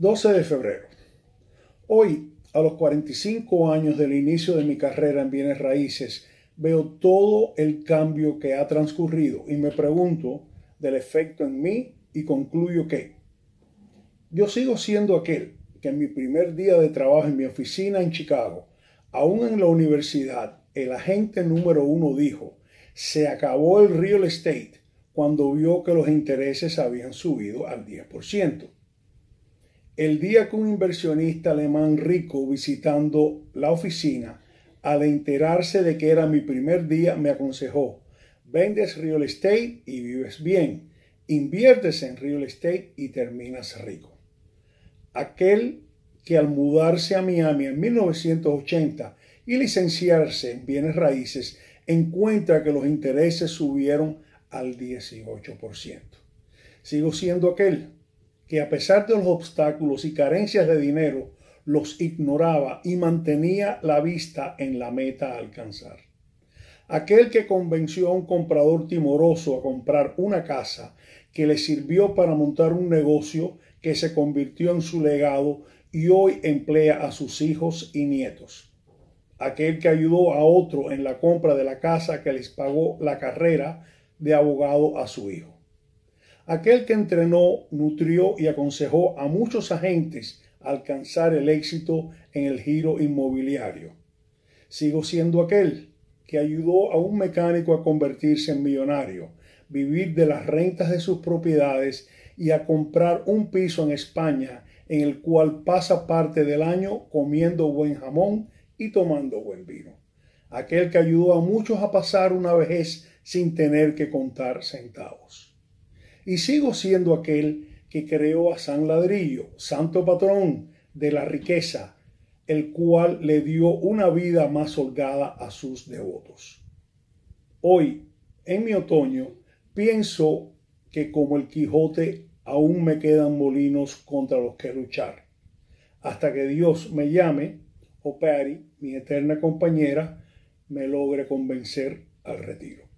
12 de febrero. Hoy, a los 45 años del inicio de mi carrera en bienes raíces, veo todo el cambio que ha transcurrido y me pregunto del efecto en mí y concluyo que yo sigo siendo aquel que en mi primer día de trabajo en mi oficina en Chicago, aún en la universidad, el agente número uno dijo, se acabó el real estate cuando vio que los intereses habían subido al 10%. El día que un inversionista alemán rico visitando la oficina, al enterarse de que era mi primer día, me aconsejó, vendes real estate y vives bien, inviertes en real estate y terminas rico. Aquel que al mudarse a Miami en 1980 y licenciarse en bienes raíces, encuentra que los intereses subieron al 18%. Sigo siendo aquel que a pesar de los obstáculos y carencias de dinero, los ignoraba y mantenía la vista en la meta a alcanzar. Aquel que convenció a un comprador timoroso a comprar una casa que le sirvió para montar un negocio que se convirtió en su legado y hoy emplea a sus hijos y nietos. Aquel que ayudó a otro en la compra de la casa que les pagó la carrera de abogado a su hijo aquel que entrenó, nutrió y aconsejó a muchos agentes a alcanzar el éxito en el giro inmobiliario. Sigo siendo aquel que ayudó a un mecánico a convertirse en millonario, vivir de las rentas de sus propiedades y a comprar un piso en España en el cual pasa parte del año comiendo buen jamón y tomando buen vino. Aquel que ayudó a muchos a pasar una vejez sin tener que contar centavos y sigo siendo aquel que creó a San Ladrillo, santo patrón de la riqueza, el cual le dio una vida más holgada a sus devotos. Hoy, en mi otoño, pienso que como el Quijote aún me quedan molinos contra los que luchar, hasta que Dios me llame o oh Pari, mi eterna compañera, me logre convencer al retiro.